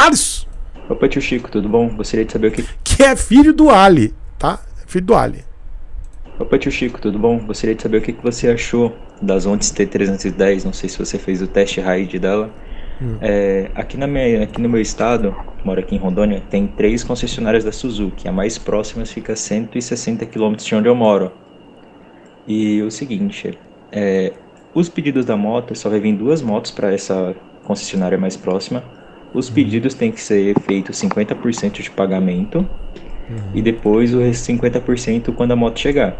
Alisson. Opa, tio Chico, tudo bom? Gostaria de saber o que. Que é filho do Ali, tá? Filho do Ali. Opa, tio Chico, tudo bom? Gostaria de saber o que, que você achou das Ontes T310. Não sei se você fez o teste raid dela. Hum. É, aqui, na minha, aqui no meu estado, moro aqui em Rondônia, tem três concessionárias da Suzuki. A mais próxima fica a 160 km de onde eu moro. E o seguinte, é, os pedidos da moto só vai vir duas motos para essa concessionária mais próxima os pedidos têm que ser feitos 50% de pagamento uhum. e depois o 50% quando a moto chegar.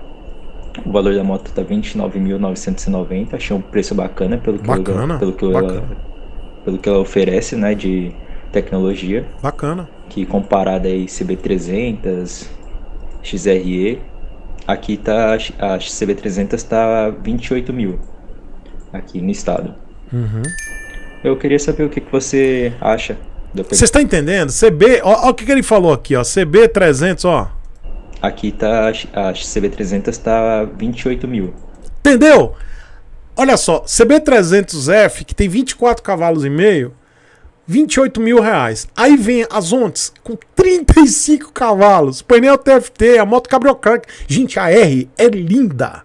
O valor da moto tá 29.990, achei um preço bacana pelo que, bacana, ela, pelo, que bacana. Ela, pelo que ela oferece, né, de tecnologia. Bacana. Que comparada aí CB300, XRE, aqui tá a CB300 tá 28 mil aqui no estado. Uhum. Eu queria saber o que, que você acha. Você está entendendo? CB, olha o que, que ele falou aqui, ó. CB 300, ó. Aqui tá a CB 300 está 28 mil. Entendeu? Olha só, CB 300F que tem 24 cavalos e meio, 28 mil reais. Aí vem as Ontes com 35 cavalos, painel TFT, a moto cabriocante. Gente, a R é linda.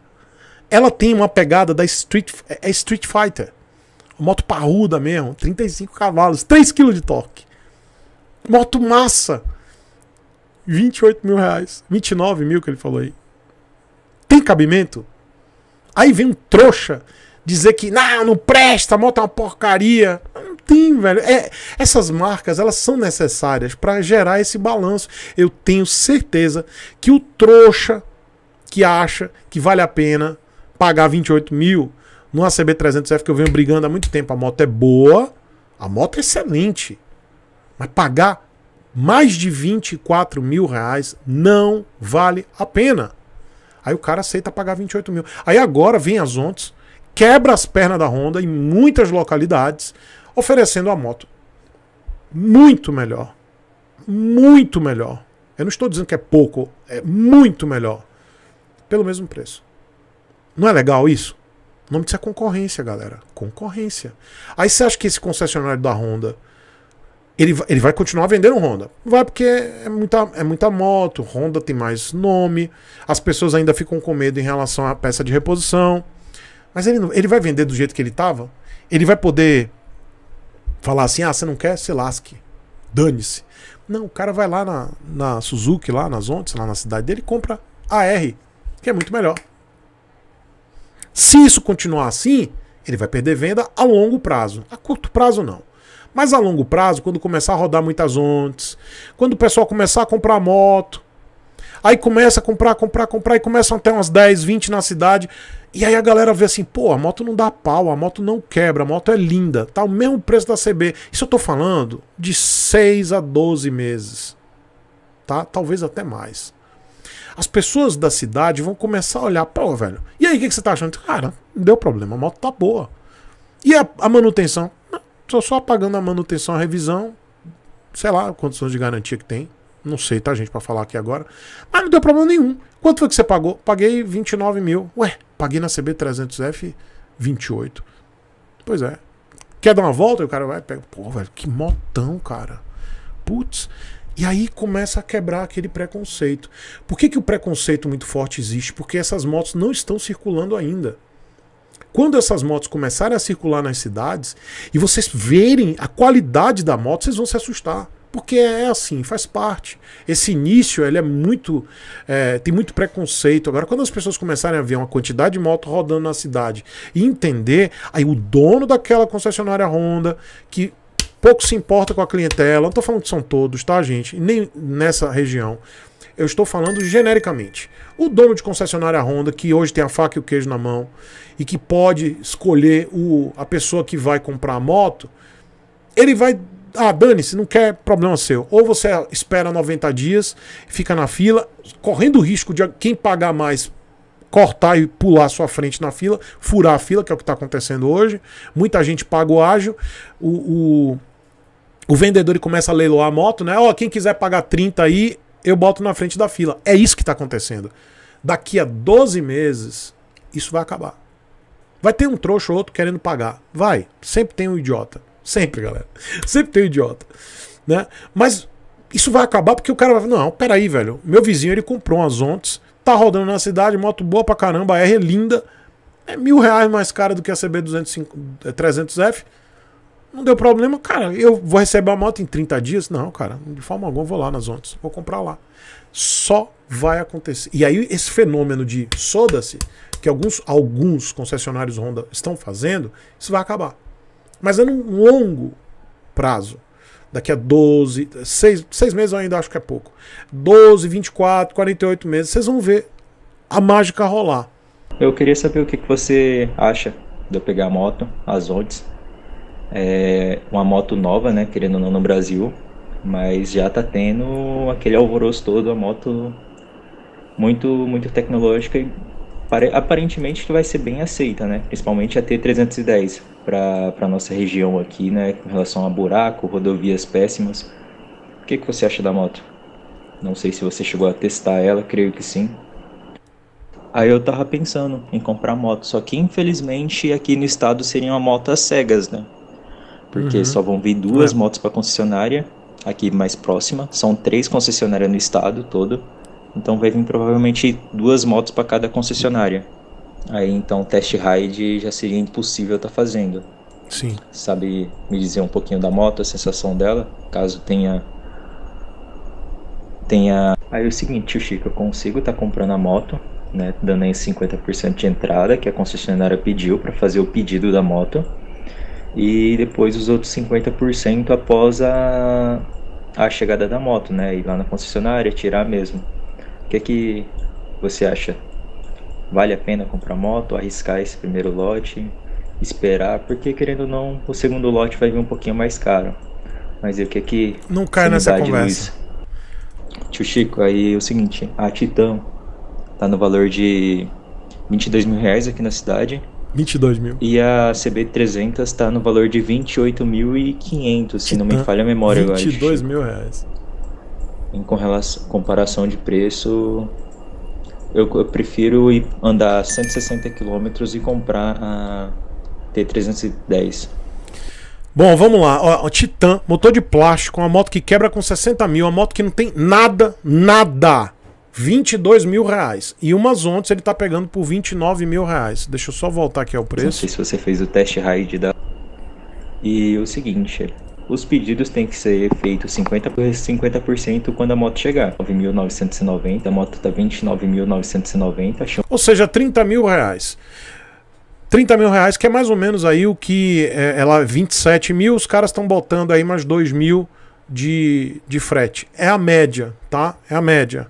Ela tem uma pegada da Street, é Street Fighter. Moto parruda mesmo, 35 cavalos, 3 kg de torque. Moto massa, 28 mil reais, 29 mil que ele falou aí. Tem cabimento? Aí vem um trouxa dizer que não, não presta, a moto é uma porcaria. Não tem, velho. É, essas marcas, elas são necessárias para gerar esse balanço. Eu tenho certeza que o trouxa que acha que vale a pena pagar 28 mil no ACB 300 f que eu venho brigando há muito tempo, a moto é boa, a moto é excelente. Mas pagar mais de 24 mil reais não vale a pena. Aí o cara aceita pagar 28 mil. Aí agora vem as ondas, quebra as pernas da Honda em muitas localidades, oferecendo a moto muito melhor. Muito melhor. Eu não estou dizendo que é pouco, é muito melhor. Pelo mesmo preço. Não é legal isso? O nome disso é concorrência, galera. Concorrência. Aí você acha que esse concessionário da Honda ele, ele vai continuar vendendo Honda. Vai porque é muita, é muita moto, Honda tem mais nome, as pessoas ainda ficam com medo em relação à peça de reposição. Mas ele, ele vai vender do jeito que ele estava? Ele vai poder falar assim: ah, você não quer? Se lasque. Dane-se. Não, o cara vai lá na, na Suzuki, lá nas Ontes, lá na cidade dele, compra a R, que é muito melhor. Se isso continuar assim, ele vai perder venda a longo prazo. A curto prazo, não. Mas a longo prazo, quando começar a rodar muitas ondas, quando o pessoal começar a comprar moto, aí começa a comprar, comprar, comprar, e começam até umas 10, 20 na cidade. E aí a galera vê assim, pô, a moto não dá pau, a moto não quebra, a moto é linda, tá o mesmo preço da CB. Isso eu tô falando de 6 a 12 meses, tá? Talvez até mais as pessoas da cidade vão começar a olhar, pô, velho, e aí o que, que, você tá achando? Cara, não deu problema, a moto tá boa. E a, a manutenção? Ah, tô só pagando a manutenção, a revisão, sei lá condições de garantia que tem. Não sei, tá, gente, para falar aqui agora. Mas não deu problema nenhum. Quanto foi que você pagou? Paguei 29 mil. Ué, paguei na CB300F 28. Pois é. Quer dar uma volta? E o cara vai pega. Pô, velho, que motão, cara. Putz. E aí começa a quebrar aquele preconceito. Por que, que o preconceito muito forte existe? Porque essas motos não estão circulando ainda. Quando essas motos começarem a circular nas cidades e vocês verem a qualidade da moto, vocês vão se assustar. Porque é assim, faz parte. Esse início ele é muito. É, tem muito preconceito. Agora, quando as pessoas começarem a ver uma quantidade de moto rodando na cidade e entender, aí o dono daquela concessionária Honda, que pouco se importa com a clientela. Não estou falando que são todos, tá, gente? Nem nessa região. Eu estou falando genericamente. O dono de concessionária Honda, que hoje tem a faca e o queijo na mão, e que pode escolher o, a pessoa que vai comprar a moto, ele vai. Ah, dane-se, não quer problema seu. Ou você espera 90 dias, fica na fila, correndo o risco de quem pagar mais cortar e pular sua frente na fila, furar a fila, que é o que está acontecendo hoje. Muita gente paga o ágio. O, o, o vendedor começa a leiloar a moto, né? Ó, oh, quem quiser pagar 30 aí, eu boto na frente da fila. É isso que está acontecendo. Daqui a 12 meses, isso vai acabar. Vai ter um trouxa ou outro querendo pagar. Vai. Sempre tem um idiota. Sempre, galera. Sempre tem um idiota. Né? Mas isso vai acabar porque o cara vai não, peraí, velho. Meu vizinho, ele comprou umas ontes, tá rodando na cidade, moto boa pra caramba, a R é linda, é mil reais mais cara do que a CB 250, 300F. Não deu problema, cara, eu vou receber a moto em 30 dias? Não, cara, de forma alguma eu vou lá nas ondas, vou comprar lá. Só vai acontecer. E aí esse fenômeno de soda-se, que alguns, alguns concessionários Honda estão fazendo, isso vai acabar. Mas é num longo prazo. Daqui a 12, 6, 6 meses eu ainda acho que é pouco. 12, 24, 48 meses, vocês vão ver a mágica rolar. Eu queria saber o que, que você acha de eu pegar a moto, as odds, é, uma moto nova, né? Querendo ou não, no Brasil. Mas já tá tendo aquele alvoroço todo, a moto muito, muito tecnológica e aparentemente que vai ser bem aceita, né? Principalmente a T310 para nossa região aqui, né? Com relação a buraco, rodovias péssimas. O que, que você acha da moto? Não sei se você chegou a testar ela, creio que sim. Aí eu tava pensando em comprar moto, só que infelizmente aqui no estado seria uma moto às cegas, né? porque uhum. só vão vir duas é. motos para concessionária aqui mais próxima. São três concessionárias no estado todo. Então vai vir provavelmente duas motos para cada concessionária. Aí então test ride já seria impossível estar tá fazendo. Sim. Sabe me dizer um pouquinho da moto, a sensação dela, caso tenha tenha Aí é o seguinte, tio Chico, eu consigo estar tá comprando a moto, né, dando aí 50% de entrada que a concessionária pediu para fazer o pedido da moto e depois os outros 50% após a, a chegada da moto, né? Ir lá na concessionária, tirar mesmo. O que é que você acha? Vale a pena comprar moto, arriscar esse primeiro lote, esperar, porque querendo ou não, o segundo lote vai vir um pouquinho mais caro. Mas e o que é que. Não cai nessa conversa. Tio Chico, aí é o seguinte, a Titã tá no valor de 22 mil reais aqui na cidade 22 mil. E a CB300 está no valor de 28.500, se não me falha a memória 22 agora. 22 mil reais. Em com relação, comparação de preço, eu, eu prefiro ir andar 160 km e comprar a T310. Bom, vamos lá. Ó, Titan, motor de plástico, uma moto que quebra com 60 mil, uma moto que não tem nada, nada 22 mil reais. E umas ontes ele tá pegando por 29 mil reais. Deixa eu só voltar aqui ao preço. Não sei se você fez o teste RAID da. E o seguinte, os pedidos têm que ser feitos 50%, 50 quando a moto chegar. 9.990, a moto tá 29.990. Ou seja, 30 mil reais. 30 mil reais, que é mais ou menos aí o que é, ela 27 mil, os caras estão botando aí mais 2 mil de, de frete. É a média, tá? É a média.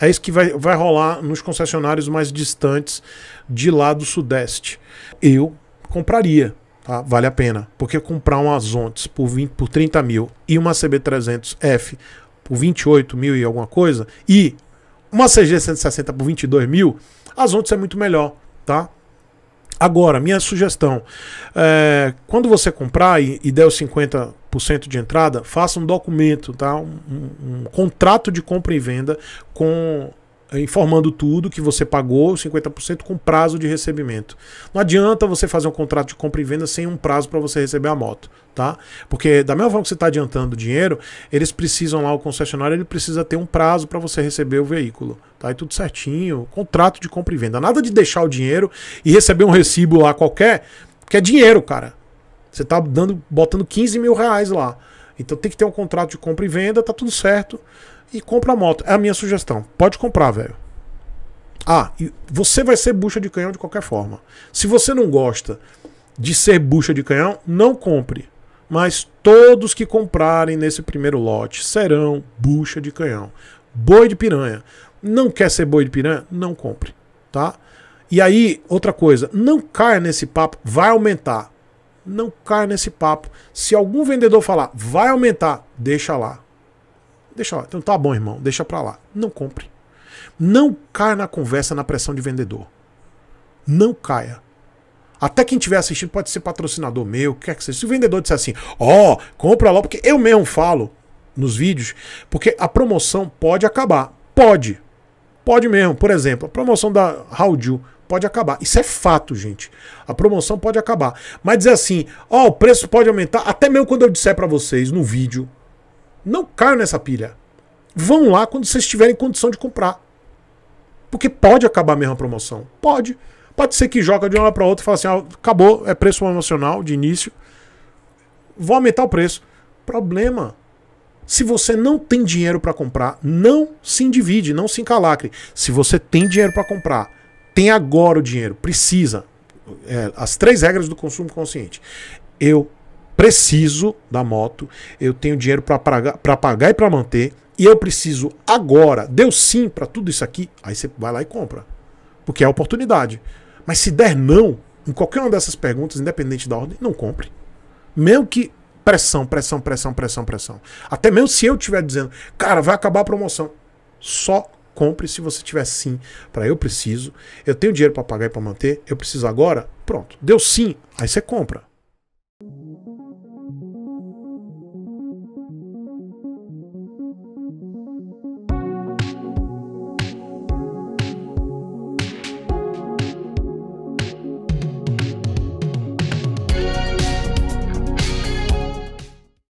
É isso que vai, vai rolar nos concessionários mais distantes de lá do Sudeste. Eu compraria, tá? vale a pena. Porque comprar uma Zontes por, 20, por 30 mil e uma CB300F por 28 mil e alguma coisa, e uma CG160 por 22 mil, a Zontes é muito melhor, tá? Agora, minha sugestão: é, quando você comprar e, e der os 50 de entrada, faça um documento, tá? Um, um, um contrato de compra e venda com eh, informando tudo que você pagou, 50% com prazo de recebimento. Não adianta você fazer um contrato de compra e venda sem um prazo para você receber a moto, tá? Porque da mesma forma que você está adiantando dinheiro, eles precisam lá o concessionário, ele precisa ter um prazo para você receber o veículo, tá? E tudo certinho, contrato de compra e venda. Nada de deixar o dinheiro e receber um recibo lá qualquer, que é dinheiro, cara. Você está dando, botando 15 mil reais lá. Então tem que ter um contrato de compra e venda, tá tudo certo. E compra a moto. É a minha sugestão. Pode comprar, velho. Ah, você vai ser bucha de canhão de qualquer forma. Se você não gosta de ser bucha de canhão, não compre. Mas todos que comprarem nesse primeiro lote serão bucha de canhão. Boi de piranha. Não quer ser boi de piranha? Não compre, tá? E aí, outra coisa, não caia nesse papo, vai aumentar não cai nesse papo. Se algum vendedor falar, vai aumentar, deixa lá. Deixa lá. Então tá bom, irmão, deixa pra lá. Não compre. Não caia na conversa, na pressão de vendedor. Não caia. Até quem estiver assistindo pode ser patrocinador meu, quer que seja. Se o vendedor disser assim, ó, oh, compra lá, porque eu mesmo falo nos vídeos, porque a promoção pode acabar. Pode. Pode mesmo. Por exemplo, a promoção da Raudil pode acabar. Isso é fato, gente. A promoção pode acabar. Mas dizer assim, ó, o preço pode aumentar, até mesmo quando eu disser para vocês no vídeo, não caio nessa pilha. Vão lá quando vocês tiverem condição de comprar. Porque pode acabar mesmo a promoção. Pode. Pode ser que joga de uma hora para outra e fala assim, ó, acabou, é preço promocional de início. Vou aumentar o preço. Problema. Se você não tem dinheiro para comprar, não se endivide, não se encalacre. Se você tem dinheiro para comprar, tem agora o dinheiro, precisa. É, as três regras do consumo consciente. Eu preciso da moto, eu tenho dinheiro para pagar, pagar e para manter, e eu preciso agora, deu sim para tudo isso aqui, aí você vai lá e compra. Porque é a oportunidade. Mas se der não, em qualquer uma dessas perguntas, independente da ordem, não compre. Mesmo que pressão, pressão, pressão, pressão, pressão. Até mesmo se eu estiver dizendo, cara, vai acabar a promoção. Só compre se você tiver sim para eu preciso, eu tenho dinheiro para pagar e para manter, eu preciso agora, pronto, deu sim, aí você compra.